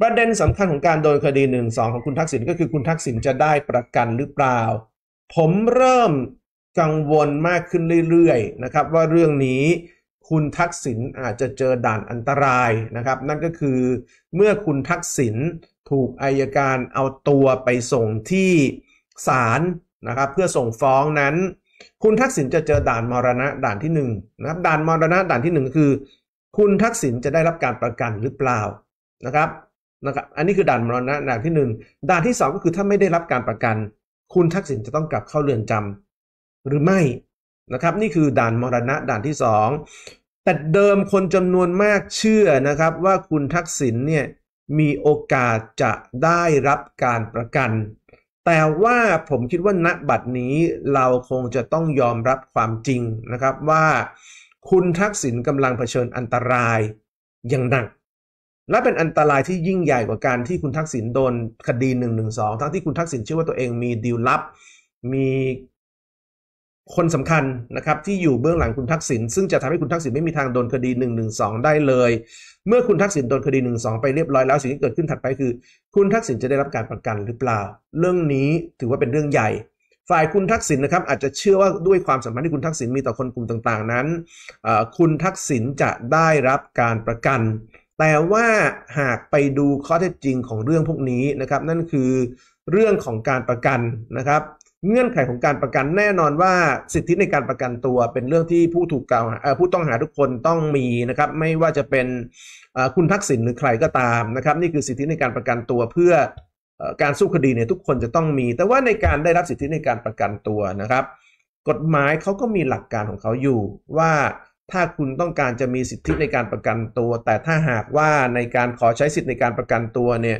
ประเด็นสำคัญของการโดนคดีหนึ่งสองของคุณทักษิณก็คือคุณทักษิณจะได้ประกันหรือเปล่า ผมเริ่มกังวลมากขึ้นเรื่อยๆ นะครับ ว่าเรื่องนี้คุณทักษิณอาจจะเจอด่านอันตรายนะครับ นั่นก็คือเมื่อคุณทักษิณถูกอายการเอาตัวไปส่งที่ศาลนะครับ เพื่อส่งฟ้องนั้น คุณทักษิณจะเจอด่านมรณะด่านที่1นะครับ ด่านมรณะด่านที่1คือ คุณทักษิณจะได้รับการประกันหรือเปล่านะครับนะครับอันนี้คือด่านมรณะด่านที่หนึ่งด่านที่สองก็คือถ้าไม่ได้รับการประกัน คุณทักษิณจะต้องกลับเข้าเรือนจำ หรือไม่นะครับ นี่คือด่านมรณะ ด่านที่สองแต่เดิมคนจำนวนมากเชื่อนะครับ ว่าคุณทักษิณเนี่ยมีโอกาสจะได้รับการประกัน แต่ว่าผมคิดว่าณบัดนี้ เราคงจะต้องยอมรับความจริงนะครับว่าคุณทักษิณกำลังเผชิญอันตรายอย่างหนักและเป็นอันตรายที่ยิ่งใหญ่กว่าการที่คุณทักษิณโดนคดี1นึทั้งที่คุณทักษิณเชื่อว่าตัวเองมีดีลลับมีคนสำคัญนะครับ ที่อยู่เบื้องหลังคุณทักษิณซึ่งจะทำให้คุณทักษิณไม่มีทางโดนคดี1นึได้เลย เมื่อคุณทักษิณโดนคดี1นึไปเรียบร้อยแล้วสิ่งที่เกิดขึ้นถัดไปคือ คุณทักษิณจะได้รับการประกันหรือเปล่า เรื่องนี้ถือว่าเป็นเรื่องใหญ่ ฝ่ายคุณทักษิณนะครับอาจจะเชื่อว่าด้วยความสัมพันธ์ที่คุณทักษิณมีต่อคนกลุ่มต่าง ๆ นั้นคุณทักษิณจะได้รับการประกันแต่ว่าหากไปดูข้อเท็จจริงของเรื่องพวกนี้นะครับ นั่นคือเรื่องของการประกันนะครับ เงื่อนไขของการประกันแน่นอนว่าสิทธิในการประกันตัว เป็นเรื่องที่ผู้ถูกกล่าวาผู้ต้องหาทุกคนต้องมีนะครับ ไม่ว่าจะเป็นคุณทักษิณหรือใครก็ตามนะครับ นี่คือสิทธิในการประกันตัว เพื่อการสู้คดีเนี่ยทุกคนจะต้องมี แต่ว่าในการได้รับสิทธิในการประกันตัวนะครับ กฎหมายเขาก็มีหลักการของเขาอยู่ว่าถ้าคุณต้องการจะมีสิทธิในการประกันตัว แต่ถ้าหากว่าในการขอใช้สิทธิในการประกันตัวเนี่ย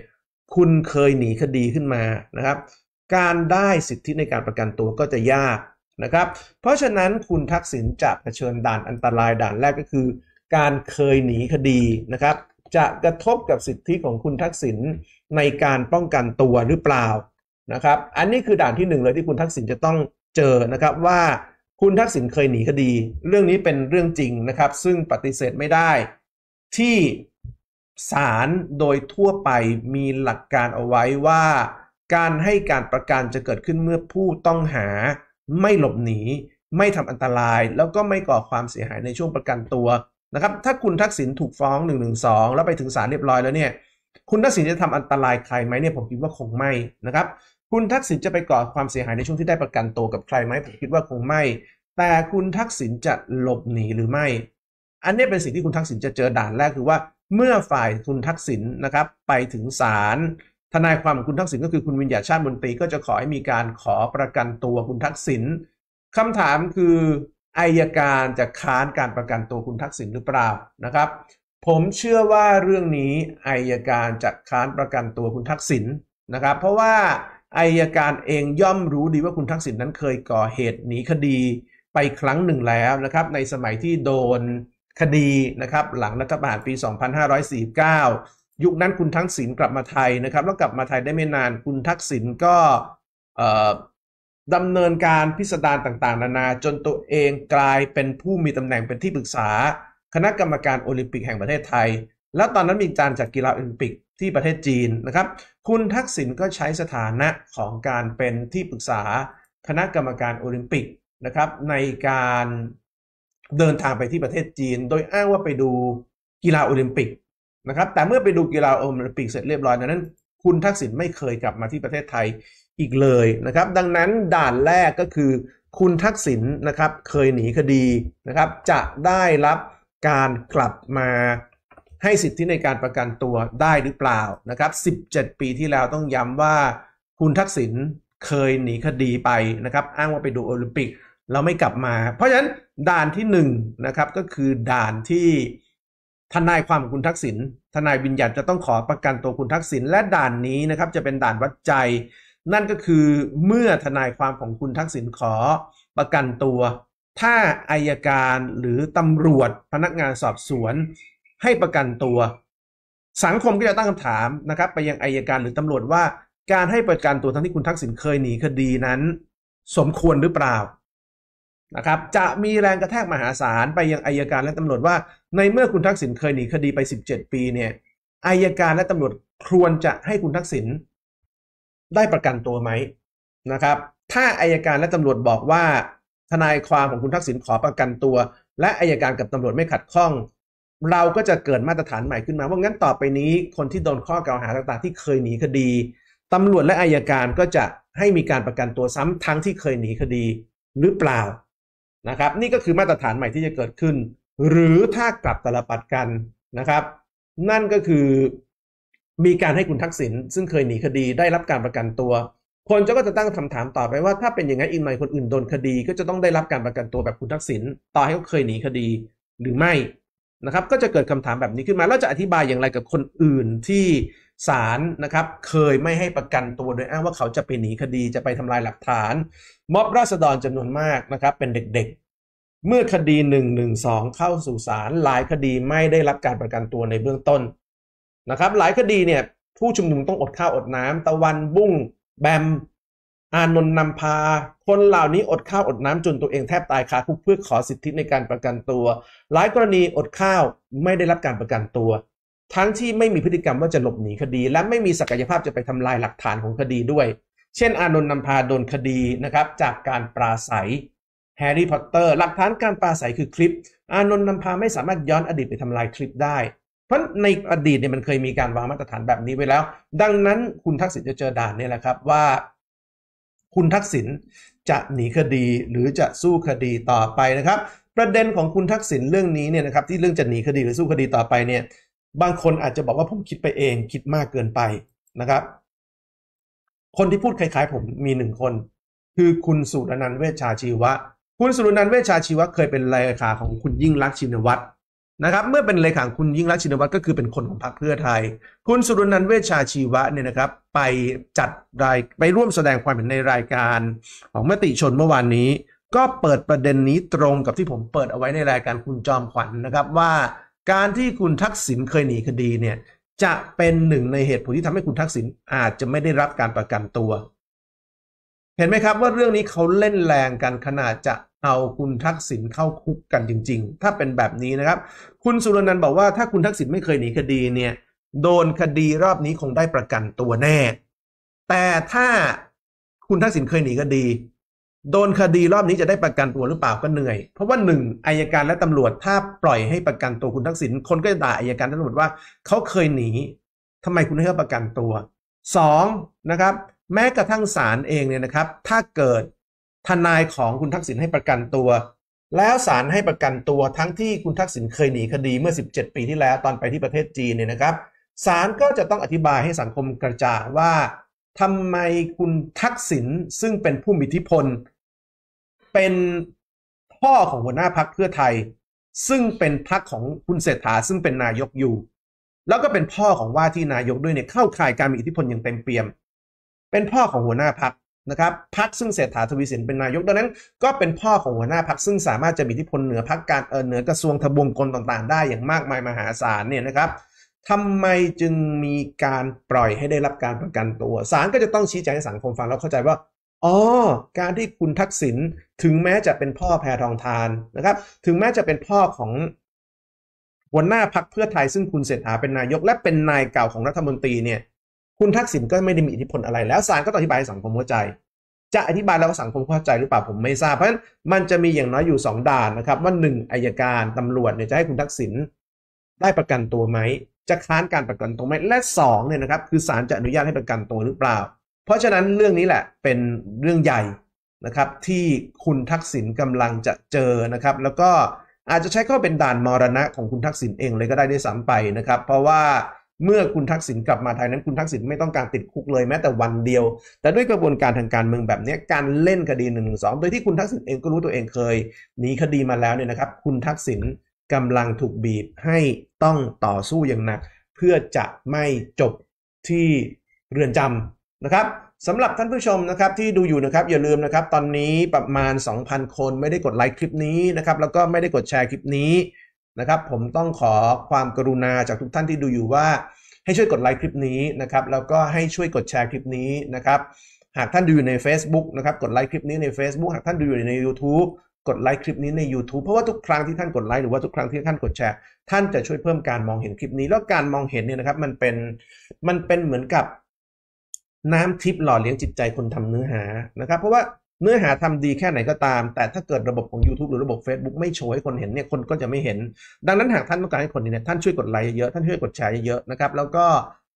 คุณเคยหนีคดีขึ้นมานะครับ การได้สิทธิในการประกันตัวก็จะยากนะครับ เพราะฉะนั้นคุณทักษิณจะเผชิญด่านอันตรายด่านแรกก็คือ การเคยหนีคดีนะครับ จะกระทบกับสิทธิของคุณทักษิณในการป้องกันตัวหรือเปล่านะครับ อันนี้คือด่านที่หนึ่งเลยที่คุณทักษิณจะต้องเจอนะครับว่าคุณทักษิณเคยหนีคดี เรื่องนี้เป็นเรื่องจริงนะครับ ซึ่งปฏิเสธไม่ได้ ที่ศาลโดยทั่วไปมีหลักการเอาไว้ว่าการให้การประกันจะเกิดขึ้นเมื่อผู้ต้องหาไม่หลบหนีไม่ทำอันตรายแล้วก็ไม่ก่อความเสียหายในช่วงประกันตัวนะครับ ถ้าคุณทักษิณถูกฟ้อง1นึแล้วไปถึงศาลเรียบร้อยแล้วเนี่ยคุณทักษิณจะทำอันตรายใครไหมเนี่ยผมคิดว่าคงไม่นะครับคุณทักษิณจะไปก่อความเสียหายในช่วงที่ได้ประกันตัวกับใครไหมผมคิดว่าคงไม่ แต่คุณทักษิณจะหลบหนีหรือไม่ อันนี้เป็นสิ่งที่คุณทักษิณจะเจอด่านแรกคือว่าเมื่อฝ่ายคุณทักษิณนะครับไปถึงศาลทนายความของคุณทักษิณก็คือคุณวิญญาชาติมนตรีก็จะขอให้มีการขอประกันตัวคุณทักษิณคำถามคืออายการจะค้านการประกันตัวคุณทักษิณหรือเปล่านะครับ ผมเชื่อว่าเรื่องนี้อายการจะค้านประกันตัวคุณทักษิณนะครับ เพราะว่าอายการเองย่อมรู้ดีว่าคุณทักษิณนั้นเคยก่อเหตุหนีคดี ไปครั้งหนึ่งแล้วนะครับ ในสมัยที่โดนคดีนะครับหลังรัฐประหารปี 2549 ยุคนั้นคุณทักษิณกลับมาไทยนะครับ แล้วกลับมาไทยได้ไม่นานคุณทักษิณก็ดำเนินการพิสดารต่างๆ นานา จนตัวเองกลายเป็นผู้มีตำแหน่งเป็นที่ปรึกษา คณะกรรมการโอลิมปิกแห่งประเทศไทยแล้วตอนนั้นมีการจัดกีฬาโอลิมปิกที่ประเทศจีนนะครับ คุณทักษิณก็ใช้สถานะของการเป็นที่ปรึกษาคณะกรรมการโอลิมปิกนะครับ ในการเดินทางไปที่ประเทศจีน โดยอ้างว่าไปดูกีฬาโอลิมปิกนะครับ แต่เมื่อไปดูกีฬาโอลิมปิกเสร็จเรียบร้อยนั้น คุณทักษิณไม่เคยกลับมาที่ประเทศไทยอีกเลยนะครับ ดังนั้น ด่านแรกก็คือ คุณทักษิณนะครับเคยหนีคดีนะครับ จะได้รับการกลับมาให้สิทธิในการประกันตัวได้หรือเปล่านะครับ17 ปีที่แล้วต้องย้ำว่าคุณทักษิณเคยหนีคดีไปนะครับ อ้างว่าไปดูโอลิมปิกเราไม่กลับมา เพราะฉะนั้นด่านที่1นนะครับก็คือด่านที่ทนายความคุณทักษิณทนายวิญญติจะต้องขอประกันตัวคุณทักษิณและด่านนี้นะครับจะเป็นด่านวัดใจนั่นก็คือเมื่อทนายความของคุณทักษิณขอประกันตัว ถ้าอายการหรือตำรวจพนักงานสอบสวนให้ประกันตัว สังคมก็จะตั้งคำถามนะครับ ไปยังอายการหรือตำรวจว่า การให้ประกันตัวทั้งที่คุณทักษิณเคยหนีคดีนั้น สมควรหรือเปล่านะครับจะมีแรงกระแทกมหาศาลไปยังอายการและตำรวจว่า ในเมื่อคุณทักษิณเคยหนีคดีไป17ปีเนี่ยอายการและตำรวจควรจะให้คุณทักษิณได้ประกันตัวไหมนะครับถ้าอายการและตำรวจบอกว่า ทนายความของคุณทักษิณขอประกันตัว และอายการกับตำรวจไม่ขัดข้องเราก็จะเกิดมาตรฐานใหม่ขึ้นมาว่างั้นต่อไปนี้คนที่โดนข้อกล่าวหาต่างๆที่เคยหนีคดีตำรวจและอายการก็จะให้มีการประกันตัวซ้ำทั้งที่เคยหนีคดี หรือเปล่านะครับ นี่ก็คือมาตรฐานใหม่ที่จะเกิดขึ้น หรือถ้ากลับตลปัดกันนะครับ นั่นก็คือมีการให้คุณทักษิณซึ่งเคยหนีคดีได้รับการประกันตัว คนจะก็จะตั้งคำถามต่อไปว่า ถ้าเป็นอย่างนั้นอีกหน่อยคนอื่นโดนคดี ก็จะต้องได้รับการประกันตัวแบบคุณทักษิณ ต่อให้เขาเคยหนีคดี หรือไม่นะครับก็จะเกิดคำถามแบบนี้ขึ้นมา แล้วจะอธิบายอย่างไรกับคนอื่นที่ศาลนะครับเคยไม่ให้ประกันตัว โดยอ้างว่าเขาจะไปหนีคดีจะไปทำลายหลักฐานม็อบราษฎรจำนวนมากนะครับ เป็นเด็กๆ เมื่อคดี1นึเข้าสู่ศาลหลายคดีไม่ได้รับการประกันตัวในเบื้องต้นนะครับ หลายคดีเนี่ยผู้ชุมนุมต้องอดข้าว อดน้ำ ตะวันบุ้งแบมอานนท์นำพาคนเหล่านี้อดข้าวอดน้ำจนตัวเองแทบตายคาคุกเพื่อขอสิทธิในการประกันตัว หลายกรณีอดข้าวไม่ได้รับการประกันตัว ทั้งที่ไม่มีพฤติกรรมว่าจะหลบหนีคดี และไม่มีศักยภาพจะไปทำลายหลักฐานของคดีด้วย เช่นอานนท์นำพาโดนคดีนะครับ จากการปราศัยแฮร์รี่พอตเตอร์หลักฐานการปราศัยคือคลิป อานนท์นำพาไม่สามารถย้อนอดีตไปทำลายคลิปได้ เพราะในอดีตเนี่ยมันเคยมีการวางมาตรฐานแบบนี้ไว้แล้ว ดังนั้น คุณทักษิณจะเจอด่านนี่แหละครับว่าคุณทักษิณจะหนีคดีหรือจะสู้คดีต่อไปนะครับ ประเด็นของคุณทักษิณเรื่องนี้เนี่ยนะครับที่เรื่องจะหนีคดีหรือสู้คดีต่อไปเนี่ย บางคนอาจจะบอกว่าผมคิดไปเองคิดมากเกินไปนะครับ คนที่พูดคล้ายๆผมมีหนึ่งคน คือคุณสุรนันท์เวชชาชีวะ คุณสุรนันท์เวชชาชีวะเคยเป็นเลขาของคุณยิ่งรักชินวัตรนะครับเมื่อเป็นเลขาคุณยิ่งรักชินวัตรก็คือเป็นคนของพรรคเพื่อไทย คุณสุรนันท์เวชาชีวะเนี่ยนะครับ ไปจัดรายไปร่วมแสดงความเห็นในรายการของมติชนเมื่อวานนี้ ก็เปิดประเด็นนี้ตรงกับที่ผมเปิดเอาไว้ในรายการคุณจอมขวัญนนะครับ ว่าการที่คุณทักษิณเคยหนีคดีเนี่ย จะเป็นหนึ่งในเหตุผลที่ทำให้คุณทักษิณอาจจะไม่ได้รับการประกันตัว เห็นไหมครับว่าเรื่องนี้เขาเล่นแรงกันขนาดจะเอาคุณทักษิณเข้าคุกกันจริงๆ ถ้าเป็นแบบนี้นะครับ คุณสุรนันท์บอกว่าถ้าคุณทักษิณไม่เคยหนีคดีเนี่ย โดนคดีรอบนี้คงได้ประกันตัวแน่ แต่ถ้าคุณทักษิณเคยหนีคดี โดนคดีรอบนี้จะได้ประกันตัวหรือเปล่าก็เหนื่อย เพราะว่าหนึ่งอายการและตำรวจ ถ้าปล่อยให้ประกันตัวคุณทักษิณ คนก็จะด่าอายการตำรวจว่าเขาเคยหนีทำไมคุณให้เขาประกันตัว สองนะครับ แม้กระทั่งศาลเองเนี่ยนะครับ ถ้าเกิดทนายของคุณทักษิณให้ประกันตัว แล้วศาลให้ประกันตัวทั้งที่คุณทักษิณเคยหนีคดีเมื่อ 17 ปีที่แล้วตอนไปที่ประเทศจีนเนี่ยนะครับศาลก็จะต้องอธิบายให้สังคมกระจ่างว่าทำไมคุณทักษิณซึ่งเป็นผู้มีอิทธิพล เป็นพ่อของหัวหน้าพักเพื่อไทย ซึ่งเป็นพักของคุณเศรษฐาซึ่งเป็นนายกอยู่ แล้วก็เป็นพ่อของว่าที่นายกด้วยเนี่ยเข้าข่ายการมีอิทธิพลอย่างเต็มเปี่ยม เป็นพ่อของหัวหน้าพักนะครับพักซึ่งเศรษฐาทวีสินเป็นนายกดังนั้น ก็เป็นพ่อของหัวหน้าพักซึ่งสามารถจะมีอิทธิพลเหนือพักการเออเหนือกระทรวงทบวงกลต่างๆได้อย่างมากมายมหาศาลเนี่ยนะครับทำไมจึงมีการปล่อยให้ได้รับการประกันตัวศาลก็จะต้องชี้แจงให้สังคมฟังแล้วเข้าใจว่า อ๋อ การที่คุณทักษิณถึงแม้จะเป็นพ่อแพรทองทานนะครับ ถึงแม้จะเป็นพ่อของ หัวหน้าพักเพื่อไทยซึ่งคุณเศรษฐาเป็นนายก และเป็นนายเก่าของรัฐมนตรีเนี่ย คุณทักษิณก็ไม่ได้มีอิทธิพลอะไรแล้วศาลก็ต้องอธิบายให้สังคมเข้าใจจะอธิบายแล้วสังคมเข้าใจหรือเปล่าผมไม่ทราบเพราะฉะนั้นมันจะมีอย่างน้อยอยู่2ด่านนะครับ ว่า1อายการตำรวจเนี่ยจะให้คุณทักษิณได้ประกันตัวไหมจะค้านการประกันตัวไหมและ2เนี่ยนะครับคือศาลจะอนุญาตให้ประกันตัวหรือเปล่า เพราะฉะนั้นเรื่องนี้แหละ เป็นเรื่องใหญ่นะครับ ที่คุณทักษิณกำลังจะเจอนะครับ แล้วก็อาจจะใช้ข้อเป็นด่านมรณะ ของคุณทักษิณเองเลยก็ได้ได้สยมำไปนะครับเพราะว่าเมื่อคุณทักษิณกลับมาไทยนั้น คุณทักษิณไม่ต้องการติดคุกเลยแม้แต่วันเดียว แต่ด้วยกระบวนการทางการเมืองแบบนี้การเล่นคดี1นึโดยที่คุณทักษิณเองก็รู้ตัวเองเคยหนีคดีมาแล้วเนี่ยนะครับคุณทักษิณกำลังถูกบีบให้ต้องต่อสู้อย่างหนัก เพื่อจะไม่จบที่เรือนจำนะครับสำหรับท่านผู้ชมนะครับ ที่ดูอยู่นะครับอย่าลืมนะครับตอนนี้ประมาณ 2,000 คนไม่ได้กดไลค์คลิปนี้นะครับแล้วก็ไม่ได้กดแชร์คลิปนี้นะครับผมต้องขอความกรุณาจากทุกท่านที่ดูอยู่ว่า ให้ช่วยกดไลค์คลิปนี้นะครับแล้วก็ให้ช่วยกดแชร์คลิปนี้นะครับ หากท่านดูอยู่ใน Facebook นะครับกดไลค์คลิปนี้ใน Facebook หากท่านดูอยู่ใน YouTube กดไลค์คลิปนี้ใน YouTube เพราะว่าทุกครั้งที่ท่านกดไลค์หรือว่าทุกครั้งที่ท่านกดแชร์ท่านจะช่วยเพิ่มการมองเห็นคลิปนี้ แล้วการมองเห็นเนี่ยนะครับ มันเป็นมันเป็นเหมือนกับน้ำทิพย์หล่อเลี้ยงจิตใจคนทำเนื้อหานะครับ เพราะว่าเนื้อหาทำดีแค่ไหนก็ตาม แต่ถ้าเกิดระบบของ YouTube หรือระบบ Facebook ไม่โชว์ให้คนเห็นเนี่ยคนก็จะไม่เห็นดังนั้นหากท่านต้องการให้คนเนี่ยท่านช่วยกดไลค์เยอะท่านช่วยกดแชร์เยอะนะครับ แล้วก็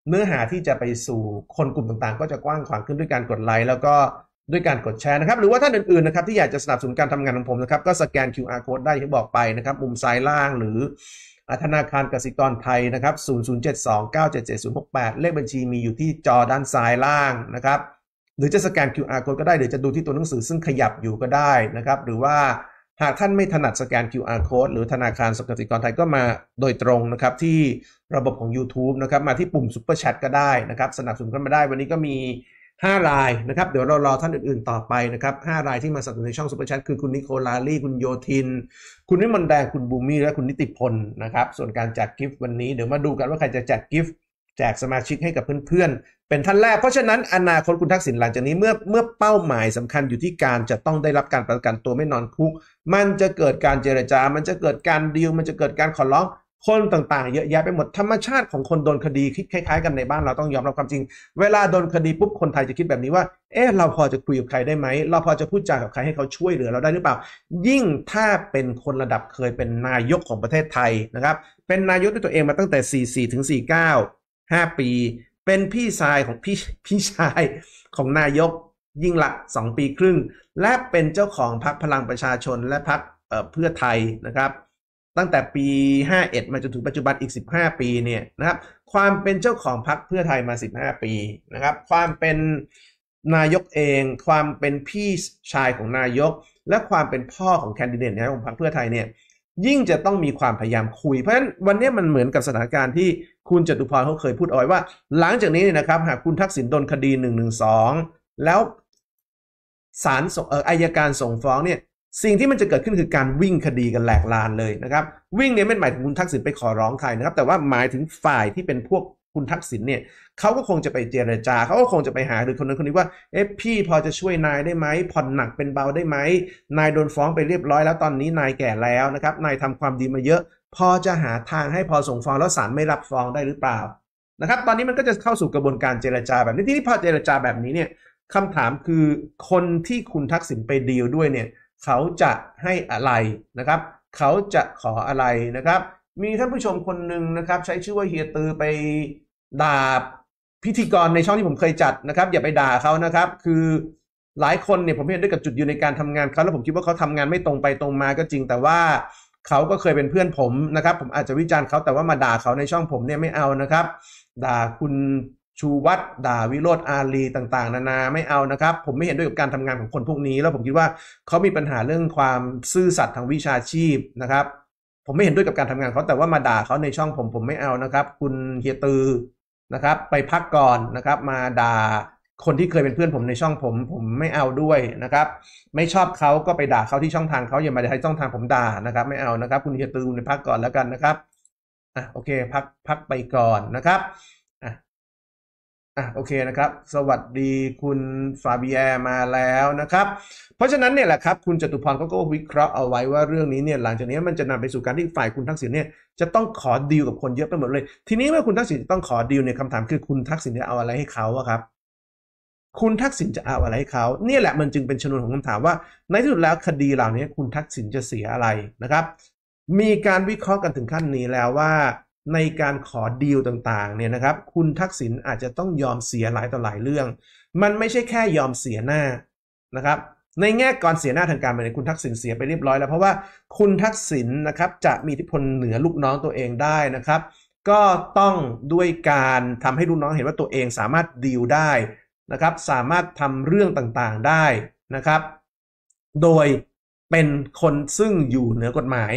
เนื้อหาที่จะไปสู่คนกลุ่มต่างๆ ก็จะกว้างขวางขึ้นด้วยการกดไลค์แล้วก็ด้วยการกดแชร์นะครับหรือว่าท่านอื่นๆนะครับที่อยากจะสนับสนุนการทำงานของผมนะครับก็สแกน QR code ได้ที่บอกไปนะครับมุมซ้ายล่างหรือธนาคารกสิกรไทยนะครับ0 0 7 2 9 7 7 0 6 8 เลขบัญชีมีอยู่ที่จอด้านซ้ายล่างนะครับหรือจะสแกน QR code ก็ได้หรือจะดูที่ตัวหนังสือซึ่งขยับอยู่ก็ได้นะครับหรือว่าหากท่านไม่ถนัดสแกน QR code หรือธนาคารสกสิกรไทยก็มาโดยตรงนะครับที่ระบบของ YouTube นะครับมาที่ปุ่มซปเปอร์แชทก็ได้นะครับสนับสนุนกันมาได้วันนี้ก็มี5รายนะครับเดี๋ยวเรารอท่านอื่นๆต่อไปนะครับ5รายที่มาสนับสนุนในช่องซปเปอร์แชทคือคุณนิโคลาลี่คุณโยทิน คุณนิมนแดงคุณบูมี่และคุณนิติพลนะครับส่วนการแจกกิฟต์วันนี้เดี๋ยวมาดูกันว่าใครจะแจกกิฟต์แจกสมาชิกให้กับเพื่อน ๆ เป็นท่านแรก เพราะฉะนั้นอนาคตคุณทักษิณหลังจากนี้เมื่อเมื่อเป้าหมายสำคัญอยู่ที่การจะต้องได้รับการประกันตัวไม่นอนคุก มันจะเกิดการเจรจา มันจะเกิดการดีล มันจะเกิดการขอร้อง คนต่าง ๆ เยอะแยะไปหมดธรรมชาติของคนโดนคดีคิดคล้าย ๆกันในบ้านเราต้องยอมรับความจริง เวลาโดนคดีปุ๊บคนไทยจะคิดแบบนี้ว่า เอ๊ะเราพอจะคุยกับใครได้ไหม เราพอจะพูดจากับใครให้เขาช่วยเหลือเราได้หรือเปล่า ยิ่งถ้าเป็นคนระดับเคยเป็นนายกของประเทศไทยนะครับ เป็นนายกด้วยตัวเองมาตั้งแต่ 44ถึง49ห้าปี เป็นพี่ชายของพี่พี่ชายของนายกยิ่งหละสองปีครึ่ง และเป็นเจ้าของพรรคพลังประชาชนและพรรคเพื่อไทยนะครับ ตั้งแต่ปี 51 มาจนถึงปัจจุบันอีก 15 ปีเนี่ยนะครับความเป็นเจ้าของพรรคเพื่อไทยมา 15 ปีนะครับ ความเป็นนายกเอง ความเป็นพี่ชายของนายก และความเป็นพ่อของแคนดิเดตนายกของพรรคเพื่อไทยเนี่ยยิ่งจะต้องมีความพยายามคุย เพราะฉะนั้นวันนี้มันเหมือนกับสถานการณ์ที่คุณจตุพรเขาเคยพูดเอาไว้ว่า หลังจากนี้เนี่ยนะครับ หากคุณทักษิณโดนคดี1นึแล้วศาลส่งอายการส่งฟ้องเนี่ยสิ่งที่มันจะเกิดขึ้นคือการวิ่งคดีกันแหลกลานเลยนะครับ วิ่งเนี่ยไม่หมายถึงคุณทักษิณไปขอร้องใครนะครับ แต่ว่าหมายถึงฝ่ายที่เป็นพวกคุณทักษิณเนี่ยเขาก็คงจะไปเจรจาเขาก็คงจะไปหาหรือคนนึงคนนี้ว่าเอ๊ะพี่พอจะช่วยนายได้ไหมผ่อนหนักเป็นเบาได้ไหมนายโดนฟ้องไปเรียบร้อย แล้วตอนนี้นายแก่แล้วนะครับ นายทำความดีมาเยอะ พอจะหาทางให้พอส่งฟ้องแล้วศาลไม่รับฟ้องได้หรือเปล่านะครับตอนนี้มันก็จะเข้าสู่กระบวนการเจรจาแบบนี้ที่นี่พอเจรจาแบบนี้เนี่ยคำถามคือคนที่คุณทักษิณไปดีลด้วยเนี่ยเขาจะให้อะไรนะครับเขาจะขออะไรนะครับ มีท่านผู้ชมคนหนึ่งนะครับ ใช้ชื่อว่าเฮียตือไปด่าพิธีกรในช่องที่ผมเคยจัดนะครับ อย่าไปด่าเขานะครับ คือหลายคนเนี่ยผมเห็นด้วยกับจุดยืนในการทำงานเขาแล้วผมคิดว่าเขาทำงานไม่ตรงไปตรงมาก็จริงแต่ว่าเขาก็เคยเป็นเพื่อนผมนะครับ ผมอาจจะวิจารณ์เขาแต่ว่ามาด่าเขาในช่องผมเนี่ยไม่เอานะครับ ด่าคุณชูวัตรด่าวิโรธอาลี ต่าง ๆ นานาไม่เอานะครับ ผมไม่เห็นด้วยกับการทำงานของคนพวกนี้ แล้วผมคิดว่าเขามีปัญหาเรื่องความซื่อสัตย์ทางวิชาชีพนะครับ ผมไม่เห็นด้วยกับการทำงานเขาแต่ว่ามาด่าเขาในช่องผมผมไม่เอานะครับ คุณเฮียตือนะครับ ไปพักก่อนนะครับ มาด่าคนที่เคยเป็นเพื่อนผมในช่องผม ผมไม่เอาด้วยนะครับ ไม่ชอบเขาก็ไปด่าเขาที่ช่องทางเขาอย่ามาใช้ช่องทางผมด่านะครับ ไม่เอานะครับ คุณเฮียตูนในพักก่อนแล้วกันนะครับอ่ะโอเค พักพักไปก่อนนะครับอ่ะโอเคนะครับสวัสดีคุณฟาบิแอมาแล้วนะครับ เพราะฉะนั้นเนี่ยแหละครับคุณจตุพรเขาก็วิเคราะห์เอาไว้ว่าเรื่องนี้เนี่ย หลังจากนี้มันจะนำไปสู่การที่ฝ่ายคุณทักษิณเนี่ยจะต้องขอดีลกับคนเยอะไปหมดเลย ทีนี้เมื่อคุณทักษิณจะต้องขอดีลเนี่ยคำถามคือคุณทักษิณจะเอาอะไรให้เขาอะครับ คุณทักษิณจะเอาอะไรให้เขาเนี่ยแหละมันจึงเป็นชนวนของคำถามว่าในที่สุดแล้วคดีเหล่านี้ คุณทักษิณจะเสียอะไรนะครับ มีการวิเคราะห์กันถึงขั้นนี้แล้วว่าในการขอดีลต่างๆเนี่ยนะครับ คุณทักษิณอาจจะต้องยอมเสียหลายต่อหลายเรื่อง มันไม่ใช่แค่ยอมเสียหน้านะครับ ในแง่ก่อนเสียหน้าทางการเมืองคุณทักษิณเสียไปเรียบร้อยแล้ว เพราะว่าคุณทักษิณนะครับจะมีอิทธิพลเหนือลูกน้องตัวเองได้นะครับ ก็ต้องด้วยการทำให้ลูกน้องเห็นว่าตัวเองสามารถดีลได้นะครับ สามารถทำเรื่องต่างๆได้นะครับ โดยเป็นคนซึ่งอยู่เหนือกฎหมาย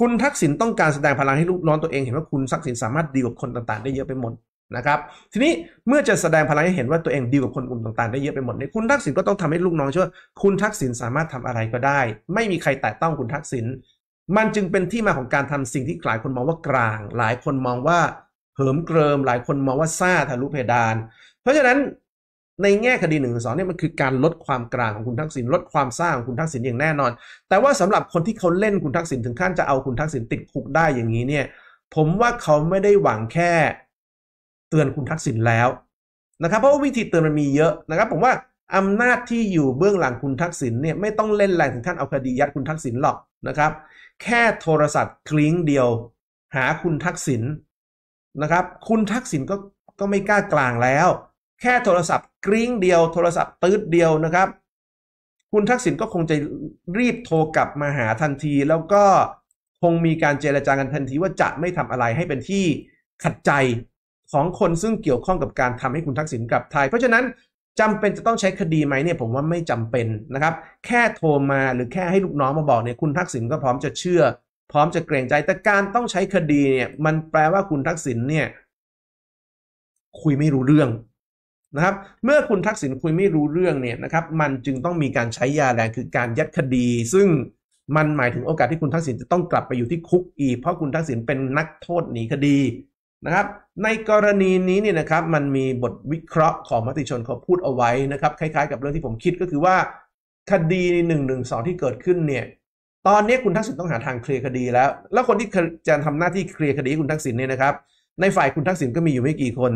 คุณทักษิณต้องการแสดงพลังให้ลูกน้องตัวเองเห็นว่าคุณทักษิณสามารถดีกับคนต่างๆได้เยอะไปหมดนะครับ ทีนี้เมื่อจะแสดงพลังให้เห็นว่าตัวเองดีกับคนกลุ่มต่างๆได้เยอะไปหมดเนี่ยคุณทักษิณก็ต้องทำให้ลูกน้องเชื่อคุณทักษิณสามารถทำอะไรก็ได้ ไม่มีใครแตะต้องคุณทักษิณมันจึงเป็นที่มาของการทำสิ่งที่หลายคนมองว่ากลาง หลายคนมองว่าเหิมเกริมหลายคนมองว่าซ่าทะลุเพดาน เพราะฉะนั้นในแง่คดีหนึ่งสอเนี่ยมันคือการลดความกลางของคุณทักษิณลดความสร้างของคุณทักษิณอย่างแน่นอน แต่ว่าสำหรับคนที่เขาเล่น คุณทักษิณถึงขั้นจะเอาคุณทักษิณติดคุกได้อย่างนี้เนี่ยผมว่าเขาไม่ได้หวังแค่ เตือนคุณทักษิณแล้วนะครับเพราะว่าวิธีเตือนมันมีเยอะนะครับ ผมว่าอำนาจที่อยู่เบื้องหลังคุณทักษิณเนี่ยไม่ต้องเล่นแรงถึงขั้นเอาคดียัดคุณทักษิณหรอกนะครับ แค่โทรศัพท์คลิ้งเดียว หาคุณทักษิณนะครับ คุณทักษิณก็ก็ไม่กล้ากลางแล้วแค่โทรศัพท์ กริ้งเดียวโทรศัพท์ตืดเดียวนะครับ คุณทักษิณก็คงจะรีบโทรกลับมาหาทันที แล้วก็คงมีการเจรจากันทันทีว่าจะไม่ทำอะไรให้เป็นที่ขัดใจของคนซึ่งเกี่ยวข้องกับการทำให้คุณทักษิณกลับไทย เพราะฉะนั้นจำเป็นจะต้องใช้คดีไหมเนี่ยผมว่าไม่จำเป็นนะครับ แค่โทรมาหรือแค่ให้ลูกน้องมาบอกเนี่ยคุณทักษิณก็พร้อมจะเชื่อ พร้อมจะเกรงใจแต่การต้องใช้คดีเนี่ย มันแปลว่าคุณทักษิณเนี่ย คุยไม่รู้เรื่องนะครับเมื่อคุณทักษิณคุยไม่รู้เรื่องเนี่ยนะครับมันจึงต้องมีการใช้ยาแรงคือการยัดคดี ซึ่งมันหมายถึงโอกาสที่คุณทักษิณจะต้องกลับไปอยู่ที่คุกอีก เพราะคุณทักษิณเป็นนักโทษหนีคดีนะครับ ในกรณีนี้เนี่ยนะครับมันมีบทวิเคราะห์ของมติชนเขาพูดเอาไว้นะครับ คล้ายๆ กับเรื่องที่ผมคิดก็คือว่า คดีหนึ่่งงงหนึสอที่เกิดขึ้นเนี่ยตอนนี้คุณทักษิณต้องหาทางเคลียร์คดีแล้ว แล้วคนที่จะทำหน้าที่เคลียร์คดีคุณทักษิณเนี่ยนะครับในฝ่ายคุณทักษิณก็มีอยู่ไม่กี่คน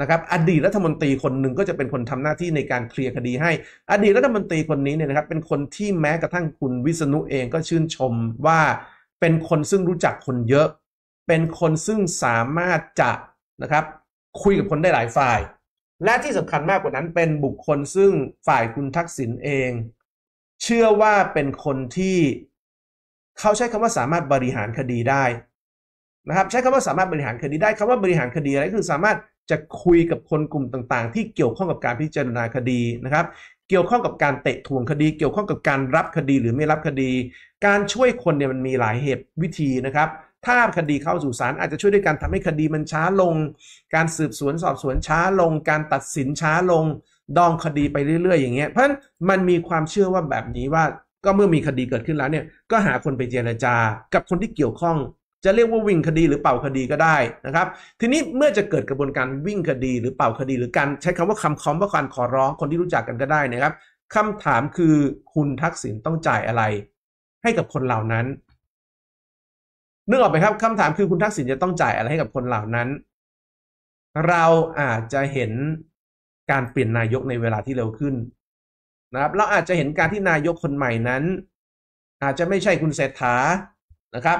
นะครับอดีตรัฐมนตรีคนหนึ่งก็จะเป็นคนทำหน้าที่ในการเคลียร์คดีให้ อดีตรัฐมนตรีคนนี้เนี่ยนะครับ เป็นคนที่แม้กระทั่งคุณวิษณุเองก็ชื่นชมว่าเป็นคนซึ่งรู้จักคนเยอะ เป็นคนซึ่งสามารถจะนะครับ คุยกับคนได้หลายฝ่าย และที่สำคัญมากกว่านั้นเป็นบุคคลซึ่งฝ่ายคุณทักษิณเอง เชื่อว่าเป็นคนที่ เขาใช้คำว่าสามารถบริหารคดีได้นะครับ ใช้คำว่าสามารถบริหารคดีได้คำว่าบริหารคดีอะไรคือสามารถจะคุยกับคนกลุ่มต่างๆ ที่เกี่ยวข้องกับการพิจารณาคดีนะครับ เกี่ยวข้องกับการเตะทวงคดี เกี่ยวข้องกับการรับคดีหรือไม่รับคดี การช่วยคนเนี่ยมันมีหลายเหตุวิธีนะครับ ถ้าคดีเข้าสู่ศาลอาจจะช่วยด้วยการทำให้คดีมันช้าลง การสืบสวนสอบสวนช้าลง การตัดสินช้าลง ดองคดีไปเรื่อยๆ อย่างเงี้ย เพราะฉะนั้นมันมีความเชื่อว่าแบบนี้ว่าก็เมื่อมีคดีเกิดขึ้นแล้วเนี่ยก็หาคนไปเจรจา กับคนที่เกี่ยวข้องจะเรียกว่าวิ่งคดีหรือเป่าคดีก็ได้นะครับ ทีนี้เมื่อจะเกิดกระบวนการวิ่งคดีหรือเป่าคดีหรือการใช้คำว่าคำคอมว่าการขอร้องคนที่รู้จักกันก็ได้นะครับ คำถามคือคุณทักษิณต้องจ่ายอะไร ให้กับคนเหล่านั้น นึกออกไหมครับคำถามคือคุณทักษิณจะต้องจ่ายอะไรให้กับคนเหล่านั้น เราอาจจะเห็นการเปลี่ยนนายกในเวลาที่เร็วขึ้นนะครับเราอาจจะเห็นการที่นายกคนใหม่นั้น อาจจะไม่ใช่คุณเศรษฐานะครับ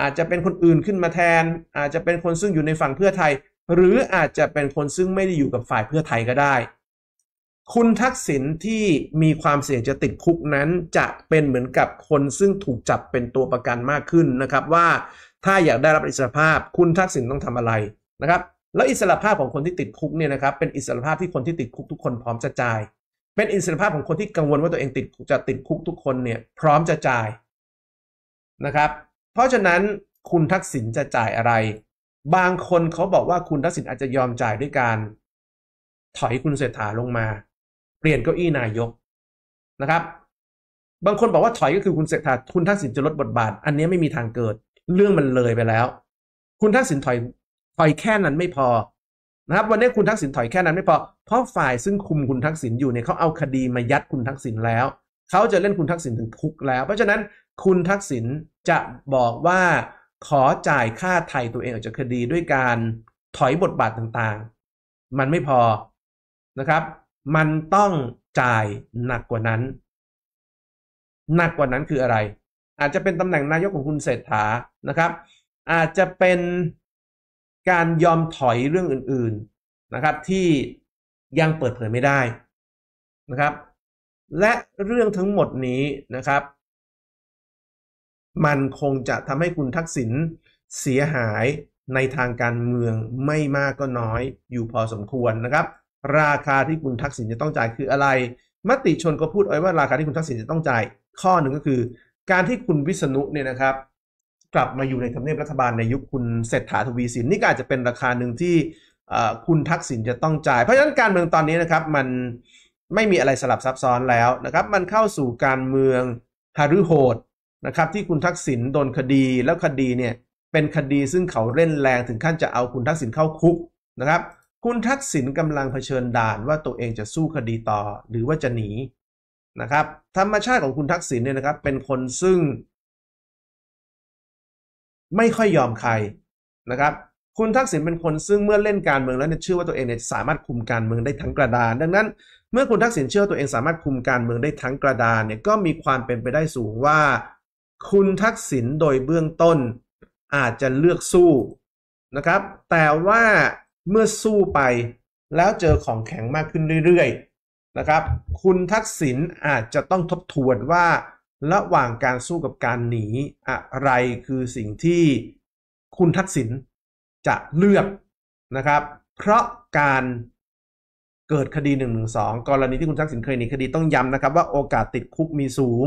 อาจจะเป็นคนอื่นขึ้นมาแทน อาจจะเป็นคนซึ่งอยู่ในฝั่งเพื่อไทย หรืออาจจะเป็นคนซึ่งไม่ได้อยู่กับฝ่ายเพื่อไทยก็ได้ คุณทักษิณที่มีความเสี่ยงจะติดคุกนั้นจะเป็นเหมือนกับคนซึ่งถูกจับเป็นตัวประกันมากขึ้นนะครับ ว่าถ้าอยากได้รับอิสรภาพ คุณทักษิณต้องทำอะไรนะครับ แล้วอิสรภาพของคนที่ติดคุกเนี่ยนะครับ เป็นอิสรภาพที่คนที่ติดคุกทุกคน พร้อมจะจ่าย เป็นอิสรภาพของคนที่กังวลว่าตัวเองติดจะติดคุกทุกคนเนี่ย พร้อมจะจ่ายนะครับเพราะฉะนั้นคุณทักษิณจะจ่ายอะไร บางคนเขาบอกว่าคุณทักษิณอาจจะยอมจ่ายด้วยการ ถอยคุณเศรษฐาลงมา เปลี่ยนเก้าอี้นายกนะครับ บางคนบอกว่าถอยก็คือคุณเศรษฐาคุณทักษิณจะลดบทบาท อันนี้ไม่มีทางเกิด เรื่องมันเลยไปแล้ว คุณทักษิณถอย ถอยแค่นั้นไม่พอ นะครับ วันนี้คุณทักษิณถอยแค่นั้นไม่พอ เพราะฝ่ายซึ่งคุมคุณทักษิณอยู่เนี่ยเขาเอาคดีมายัดคุณทักษิณแล้ว เขาจะเล่นคุณทักษิณถึงคุกแล้ว เพราะฉะนั้นคุณทักษิณจะบอกว่าขอจ่ายค่าไทยตัวเองออกจากคดีด้วยการถอยบทบาทต่างๆ มันไม่พอนะครับ มันต้องจ่ายหนักกว่านั้นหนักกว่านั้นคืออะไร อาจจะเป็นตำแหน่งนายกของคุณเศรษฐานะครับ อาจจะเป็นการยอมถอยเรื่องอื่นๆนะครับ ที่ยังเปิดเผยไม่ได้นะครับ และเรื่องทั้งหมดนี้นะครับมันคงจะทำให้คุณทักษิณเสียหายในทางการเมืองไม่มากก็น้อยอยู่พอสมควรนะครับ ราคาที่คุณทักษิณจะต้องจ่ายคืออะไร มติชนก็พูดไว้ว่าราคาที่คุณทักษิณจะต้องจ่าย ข้อหนึ่งก็คือ การที่คุณวิษณุเนี่ยนะครับ กลับมาอยู่ในทำเนียบรัฐบาลในยุคคุณเศรษฐาทวีสินนี่ก็อาจจะเป็นราคาหนึ่งที่คุณทักษิณจะต้องจ่าย เพราะฉะนั้นการเมืองตอนนี้นะครับ มันไม่มีอะไรสลับซับซ้อนแล้วนะครับ มันเข้าสู่การเมืองฮารุโหดนะครับที่คุณทักษิณโดนคดีแล้วคดีเนี่ยเป็นคดีซึ่งเขาเล่นแรงถึงขั้นจะเอาคุณทักษิณเข้าคุกนะครับ คุณทักษิณกำลังเผชิญด่าน ว่าตัวเองจะสู้คดีต่อหรือว่าจะหนีนะครับธรรมชาติของคุณทักษิณเนี่ยนะครับเป็นคนซึ่งไม่ค่อยยอมใครนะครับ คุณทักษิณเป็นคนซึ่งเมื่อเล่นการเมืองแล้วเนี่ยเชื่อว่าตัวเองเนี่ยสามารถคุมการเมืองได้ทั้งกระดาน ดังนั้น เมื่อคุณทักษิณเชื่อตัวเองสามารถคุมการเมืองได้ทั้งกระดานเนี่ยก็มีความเป็นไปได้สูงว่าคุณทักษิณโดยเบื้องต้นอาจจะเลือกสู้นะครับแต่ว่าเมื่อสู้ไป แล้วเจอของแข็งมากขึ้นเรื่อยๆ นะครับ คุณทักษิณอาจจะต้องทบทวนว่า ระหว่างการสู้กับการหนีอะไรคือสิ่งที่คุณทักษิณจะเลือกนะครับ เพราะการเกิดคดี1นึกรณีที่คุณทักษิณเคยหนีคดีต้องย้ำนะครับว่าโอกาสติดคุกมีสูง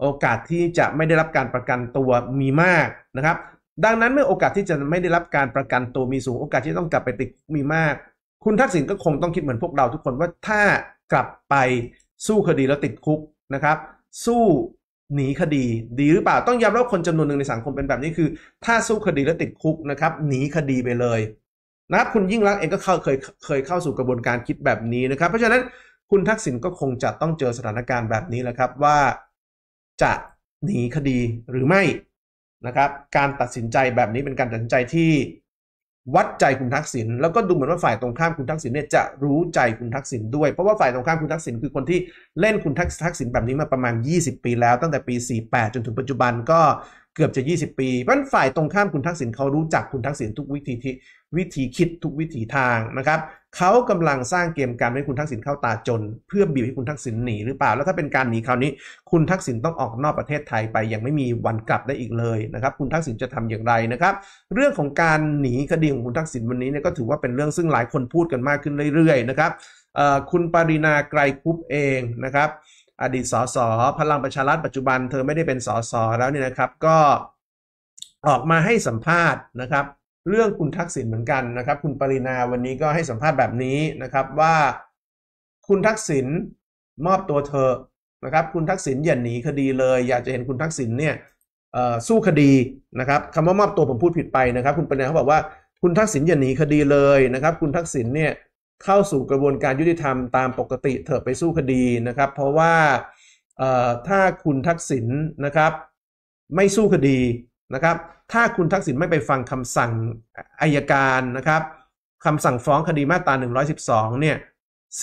โอกาสที่จะไม่ได้รับการประกันตัวมีมากนะครับ ดังนั้นเมื่อโอกาสที่จะไม่ได้รับการประกันตัวมีสูง โอกาสที่ต้องกลับไปติดมีมาก คุณทักษิณก็คงต้องคิดเหมือนพวกเรา ทุกคนว่าถ้ากลับไปสู้คดีแล้วติดคุกนะครับ สู้หนีคดี ดีหรือเปล่าต้องยอมรับคนจำนวนหนึ่งในสังคมเป็นแบบนี้คือ ถ้าสู้คดีแล้วติดคุกนะครับหนีคดีไปเลยนะครับคุณยิ่งรักเองก็เคยเคยเข้าสู่กระบวนการคิดแบบนี้นะครับ เพราะฉะนั้นคุณทักษิณก็คงจะต้องเจอสถานการณ์แบบนี้แหละครับว่าจะหนีคดีหรือไม่นะครับ การตัดสินใจแบบนี้เป็นการตัดสินใจที่ วัดใจคุณทักษิณแล้วก็ดูเหมือนว่าฝ่ายตรงข้ามคุณทักษิณเนี่ยจะรู้ใจคุณทักษิณด้วยเพราะว่าฝ่ายตรงข้ามคุณทักษิณคือคนที่เล่นคุณทักษิณแบบนี้มาประมาณ20ปีแล้วตั้งแต่ปี48จนถึงปัจจุบันก็เกือบจะ 20 ปีเพราะฝ่ายตรงข้ามคุณทักษิณเขารู้จักคุณทักษิณทุกวิธีที่วิธีคิดทุกวิธีทางนะครับ เขากำลังสร้างเกมการให้คุณทักษิณเข้าตาจนเพื่อบีบให้คุณทักษิณหนีหรือเปล่า แล้วถ้าเป็นการหนีคราวนี้ คุณทักษิณต้องออกนอกประเทศไทยไป ยังไม่มีวันกลับได้อีกเลยนะครับ คุณทักษิณจะทำอย่างไรนะครับ เรื่องของการหนีคดีของคุณทักษิณวันนี้เนี่ยก็ถือว่าเป็นเรื่องซึ่งหลายคนพูดกันมากขึ้นเรื่อยๆนะครับ คุณปรินาไกรคุปเองนะครับอดีตสส พลังประชารัฐปัจจุบันเธอไม่ได้เป็นสส แล้วนี่นะครับ ก็ออกมาให้สัมภาษณ์นะครับ เรื่องคุณทักษิณเหมือนกันนะครับ คุณปรินาวันนี้ก็ให้สัมภาษณ์แบบนี้นะครับ ว่า คุณทักษิณมอบตัวเธอนะครับ คุณทักษิณอย่าหนีคดีเลย อยากจะเห็นคุณทักษิณเนี่ยสู้คดีนะครับคำว่ามอบตัวผมพูดผิดไปนะครับ คุณปรินาเขาบอกว่า คุณทักษิณอย่าหนีคดีเลยนะครับ คุณทักษิณเนี่ยเข้าสู่กระบวนการยุติธรรมตามปกติเถอะไปสู้คดีนะครับ เพราะว่าถ้าคุณทักษิณนะครับ ไม่สู้คดีนะครับ ถ้าคุณทักษิณไม่ไปฟังคำสั่งอายการนะครับคำสั่งฟ้องคดีมาตรา112เนี่ย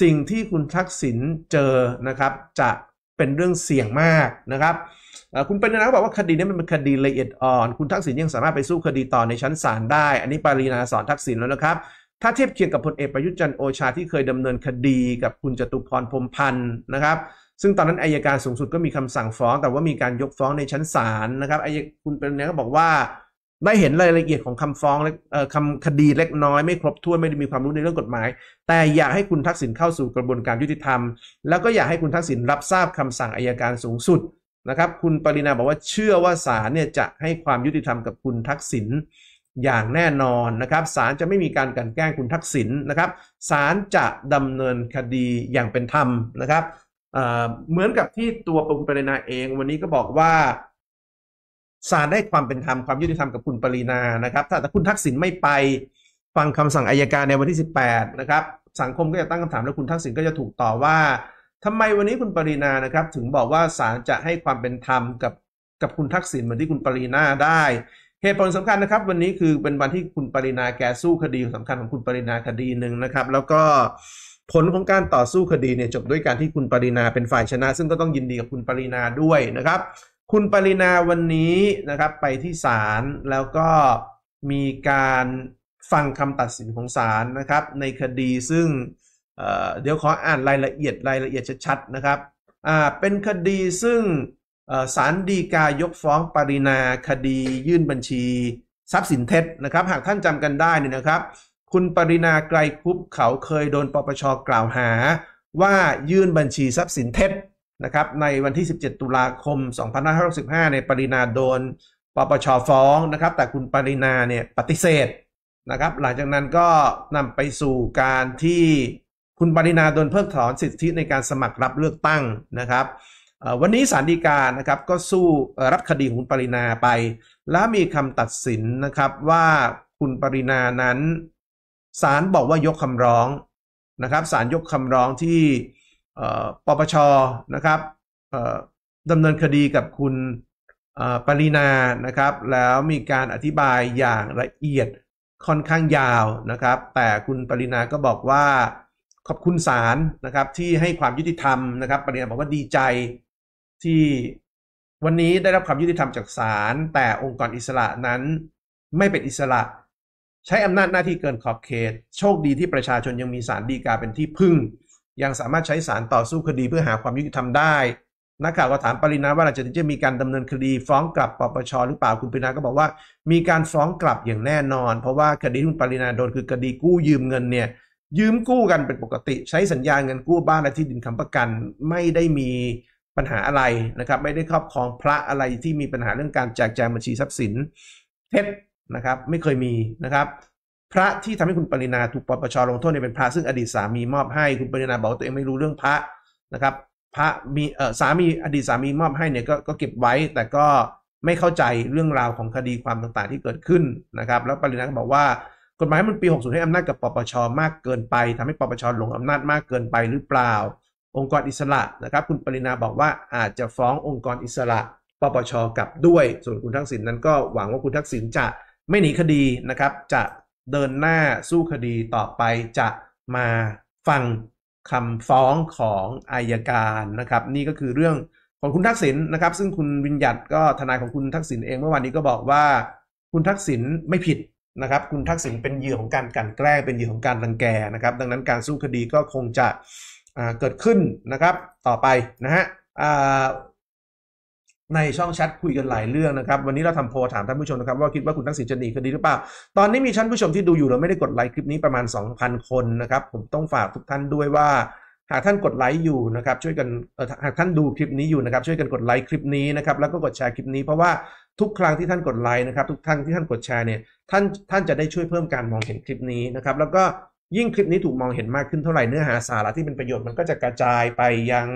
สิ่งที่คุณทักษิณเจอนะครับ จะเป็นเรื่องเสี่ยงมากนะครับคุณเป็นนกบอกว่าคดีนี้มันเป็นคดีละเอียดอ่อนคุณทักษิณยังสามารถไปสู้คดีต่อในชั้นศาลได้ อันนี้ปรีนาสอนทักษิณแล้วนะครับถ้าเทียบเคียงกับพลเอกประยุทธ์จันโอชาที่เคยดำเนินคดีกับคุณจตุพรพรมพันธ์นะครับ ซึ่งตอนนั้นอายการสูงสุดก็มีคำสั่งฟ้องแต่ว่ามีการยกฟ้องในชั้นศาลนะครับอ้คุณเป็นเนี่ยก็บอกว่าได้เห็นรายละเอียดของคำฟ้องคำคดีเล็กน้อยไม่ครบถ้วน ไม่ได้มีความรู้ในเรื่องกฎหมาย แต่อยากให้คุณทักษิณเข้าสู่กระบวนการยุติธรรม แล้วก็อยากให้คุณทักษิณรับทราบคำสั่งอายการสูงสุดนะครับคุณปรินาบอกว่าเชื่อว่าศาลเนี่ยจะให้ความยุติธรรมกับคุณทักษิณอย่างแน่นอนนะครับศาลจะไม่มีการกันแกล้งคุณทักษิณนะครับศาลจะดำเนินคดีอย่างเป็นธรรมนะครับเหมือนกับที่ตัวคุณปรินาเอง วันนี้ก็บอกว่าศาลได้ความเป็นธรรมความยุติธรรมกับคุณปรินานะครับ ถ้าแต่คุณทักษิณไม่ไป ฟังคำสั่งอายการในวันที่18นะครับ สังคมก็จะตั้งคำถามแล้วคุณทักษิณก็จะถูกต่อว่า ทำไมวันนี้คุณปรินานะครับ ถึงบอกว่าศาลจะให้ความเป็นธรรมกับกับคุณทักษิณเหมือนที่คุณปรินาได้เหตุผลสำคัญนะครับวันนี้คือเป็นวันที่คุณปรินาแกสู้คดีสำคัญของคุณปรินาคดีหนึ่งนะครับ แล้วก็ผลของการต่อสู้คดีเนี่ยจบด้วยการที่คุณปรินาเป็นฝ่ายชนะซึ่งก็ต้องยินดีกับคุณปรินาด้วยนะครับ คุณปรินาวันนี้นะครับไปที่ศาลแล้วก็มีการฟังคำตัดสินของศาลนะครับ ในคดีซึ่งเเดี๋ยวขออ่านรายละเอียดรายละเอียดชัดๆนะครับ เป็นคดีซึ่งศาลฎีกายกฟ้องปรินาคดียื่นบัญชี ทรัพย์สินเท็จนะครับ หากท่านจำกันได้นี่นะครับ คุณปรินาไกรคุปเขาเคยโดนปปชกล่าวหา ว่ายื่นบัญชี ทรัพย์สินเท็จนะครับในวันที่ 17 ตุลาคม 2565ในปรินาโดน ปปชฟ้องนะครับ แต่คุณปรินาเนี่ยปฏิเสธนะครับ หลังจากนั้นก็นำไปสู่การที่คุณปรินาโดนเพิกถอนสิทธิในการสมัครรับเลือกตั้งนะครับวันนี้สารดีกานะครับก็สู้รับคดีของคุณปรินาไป และมีคำตัดสินนะครับว่าคุณปรินานั้นสารบอกว่ายกคำร้องนะครับสารยกคำร้องที่ปปชนะครับดำเนินคดีกับคุณปรินานะครับ แล้วมีการอธิบายอย่างละเอียดค่อนข้างยาวนะครับ แต่คุณปรินาก็บอกว่าขอบคุณศาลนะครับที่ให้ความยุติธรรมนะครับปรินาบอกว่าดีใจที่ วันนี้ได้รับความยุติธรรมจากศาลแต่องค์กรอิสระนั้นไม่เป็นอิสระ ใช้อำนาจหน้าที่เกินขอบเขต โชคดีที่ประชาชนยังมีศาลฎีกาเป็นที่พึ่ง ยังสามารถใช้ศาลต่อสู้คดีเพื่อหาความยุติธรรมได้นักข่าวก็ถามปรินาว่าหลังจากนี้จะมีการดำเนินคดี ฟ้องกลับปปชหรือเปล่าคุณปรินาก็บอกว่า มีการฟ้องกลับอย่างแน่นอนเพราะว่าคดีทุนปรินาโดนคือคดีกู้ยืมเงินเนี่ย ยืมกู้กันเป็นปกติใช้สัญญาเงินกู้บ้านและที่ดินค้ำประกันไม่ได้มีปัญหาอะไรนะครับไม่ได้ครอบครองพระอะไรที่มีปัญหาเรื่องการแจกแจงบัญชีทรัพย์สิน เท็จนะครับไม่เคยมีนะครับ พระที่ทำให้คุณปรินาถูกปปชลงโทษเนี่ยเป็นพระซึ่งอดีตสามีมอบให้คุณปรินาบอกตัวเองไม่รู้เรื่องพระนะครับ พระมีเออสามีอดีตสามีมอบให้เนี่ยกก็เก็บไว้ แต่ก็ไม่เข้าใจเรื่องราวของคดีความต่างๆ ที่เกิดขึ้นนะครับ แล้วปรินาก็บอกว่ากฎหมายมันปี 60 ให้อำนาจกับ ปปชมากเกินไป ทำให้ปปชหลงอำนาจมากเกินไปหรือเปล่าองค์กรอิสระนะครับ คุณปรินาบอกว่าอาจจะฟ้ององค์กรอิสระปปชกับด้วยส่วนคุณทักษิณนั้นก็หวังว่าคุณทักษิณจะไม่หนีคดีนะครับจะเดินหน้าสู้คดีต่อไปจะมาฟังคำฟ้องของอายการนะครับ นี่ก็คือเรื่องของคุณทักษิณนะครับ ซึ่งคุณวินยัตก็ทนายของคุณทักษิณเองเมื่อวานนี้ก็บอกว่า คุณทักษิณไม่ผิดนะครับ คุณทักษิณเป็นเหยื่อของการกลั่นแกล้งเป็นเหยื่อของการรังแกนะครับดังนั้นการสู้คดีก็คงจะเกิดขึ้นนะครับ ต่อไปนะฮะในช่องแชทคุยกันหลายเรื่องนะครับวันนี้เราทำโพลถามท่านผู้ชมนะครับ ว่าคิดว่าคุณทักษิณจะหนีคดีหรือเปล่าตอนนี้มีท่านผู้ชมที่ดูอยู่เราไม่ได้กดไลค์คลิปนี้ประมาณ 2,000 คนนะครับ ผมต้องฝากทุกท่านด้วยว่า หากท่านกดไลค์อยู่นะครับ ช่วยกันหากท่านดูคลิปนี้อยู่นะครับช่วยกันกดไลค์คลิปนี้นะครับ แล้วก็กดแชร์คลิปนี้เพราะว่าทุกครั้งที่ท่านกดไลค์นะครับทุกครั้งที่ท่านกดแชร์เนี่ยท่านท่านจะได้ช่วยเพิ่มการมองเห็นคลิปนี้นะครับแล้วก็ยิ่งคลิปนี้ถูกมองเห็นมากขึ้นเท่าไหร่เนื้อหาสาระที่เป็นประโยชน์มันก็จะกระจายไปยัง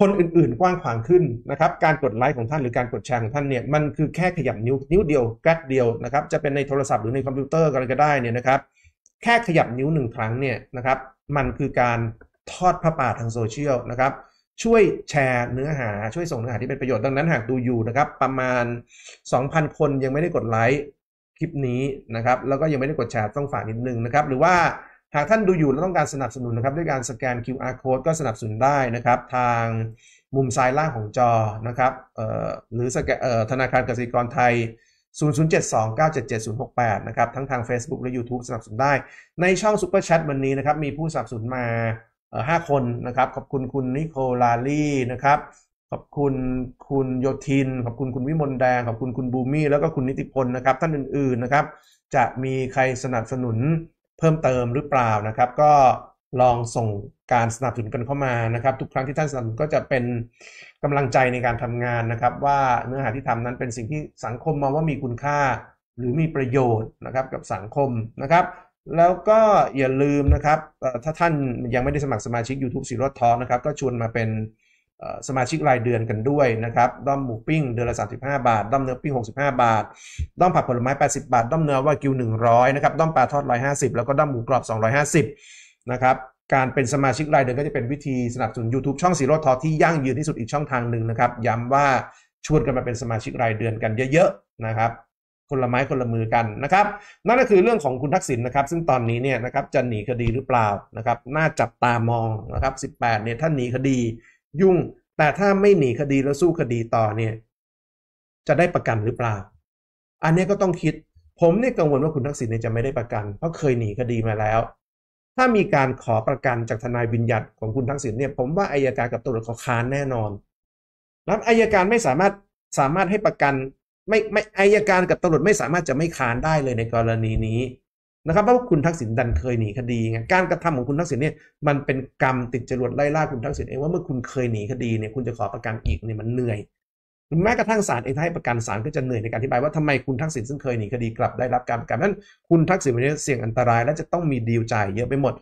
คนอื่น ๆ กว้างขวางขึ้นนะครับการกดไลค์ของท่านหรือการกดแชร์ของท่านเนี่ยมันคือแค่ขยับนิ้วนิ้วเดียวแกลเดียวนะครับจะเป็นในโทรศัพท์หรือในคอมพิวเตอร์ก็ได้เนี่ยนะครับ แค่ขยับนิ้วหนึ่งครั้งเนี่ยนะครับ มันคือการทอดพระป่าทางโซเชียลนะครับ ช่วยแชร์เนื้อหา ช่วยส่งเนื้อหาที่เป็นประโยชน์ดังนั้นหากดูอยู่นะครับ ประมาณ 2,000 คนยังไม่ได้กดไลค์ลิปนี้นะครับแล้วก็ยังไม่ได้กดแชร์ต้องฝากนิดนึงนะครับหรือว่าหากท่านดูอยู่และต้องการสนับสนุนนะครับด้วยการสแกน QR code ก็สนับสนุนได้นะครับทางมุมซ้ายล่างของจอนะครับหรือธนาคารกสิกรไทย 0072977068 นะครับทั้งทาง Facebook และ YouTube สนับสนุนได้ ในช่อง Super Chat วันนี้นะครับมีผู้สนับสนุนมา 5 คนนะครับขอบคุณคุณนิโคลาลี่นะครับขอบคุณคุณโยทินขอบคุณคุณวิมลแดง ขอบคุณคุณบูมี่ แล้วก็คุณนิติพลนะครับ ท่านอื่นๆนะครับ จะมีใครสนับสนุนเพิ่มเติมหรือเปล่านะครับ ก็ลองส่งการสนับสนุนกันเข้ามานะครับ ทุกครั้งที่ท่านสนับสนุนก็จะเป็นกำลังใจในการทำงานนะครับ ว่าเนื้อหาที่ทำนั้นเป็นสิ่งที่สังคมมองว่ามีคุณค่าหรือมีประโยชน์นะครับกับสังคมนะครับ แล้วก็อย่าลืมนะครับถ้าท่านยังไม่ได้สมัครสมาชิก YouTube สีรถทอนะครับ ก็ชวนมาเป็นสมาชิกรายเดือนกันด้วยนะครับด้อมหมูปิ้งเดือนละ35บาทด้อมเนื้อปิ้ง65บาทด้อมผักผลไม้ 80 บาทด้อมเนื้อว่ากิว 100นะครับด้อมปลาทอด150 แล้วก็ด้อมหมูกรอบ250นะครับ การเป็นสมาชิกรายเดือนก็จะเป็นวิธีสนับสนุน YouTube ช่องสีโรทอที่ยั่งยืนที่สุดอีกช่องทางหนึ่งนะครับ ย้ำว่าชวนกันมาเป็นสมาชิกรายเดือนกันเยอะๆนะครับ คนละไม้คนละมือกันนะครับ นั่นก็คือเรื่องของคุณทักษิณนะครับ ซึ่งตอนนี้เนี่ยนะครับจะหนีคดีหรือเปล่านะครับน่าจับตามองนะครับ18เนี่ยถ้าหนีคดียุ่งแต่ถ้าไม่หนีคดีแล้วสู้คดีต่อเนี่ย จะได้ประกันหรือเปล่า อันนี้ก็ต้องคิด ผมเนี่ยกังวลว่าคุณทักษิณเนี่ยจะไม่ได้ประกัน เพราะเคยหนีคดีมาแล้ว ถ้ามีการขอประกันจากทนายวิญญัติของคุณทักษิณเนี่ยผมว่าอายการกับตุรวจเขาค้านแน่นอน แล้วอายการไม่สามารถสามารถให้ประกัน ไม่ไม่อายการกับตำรวจไม่สามารถจะไม่ค้านได้เลยในกรณีนี้นะครับเพราะคุณทักษิณดันเคยหนีคดีไงการกระทำของคุณทักษิณเนี่ยมันเป็นกรรมติดจรวดไล่ล่าคุณทักษิณเองว่าเมื่อคุณเคยหนีคดีเนี่ยคุณจะขอประกันอีกเนี่ยมันเหนื่อยแม้กระทั่งศาลเองถ้าให้ประกันศาลก็จะเหนื่อยในการอธิบายว่าทำไมคุณทักษิณซึ่งเคยหนีคดีกลับได้รับการประกันนั้น คุณทักษิณวันนี้เสี่ยงอันตรายและจะต้องมีดีลจ่ายเยอะไปหมด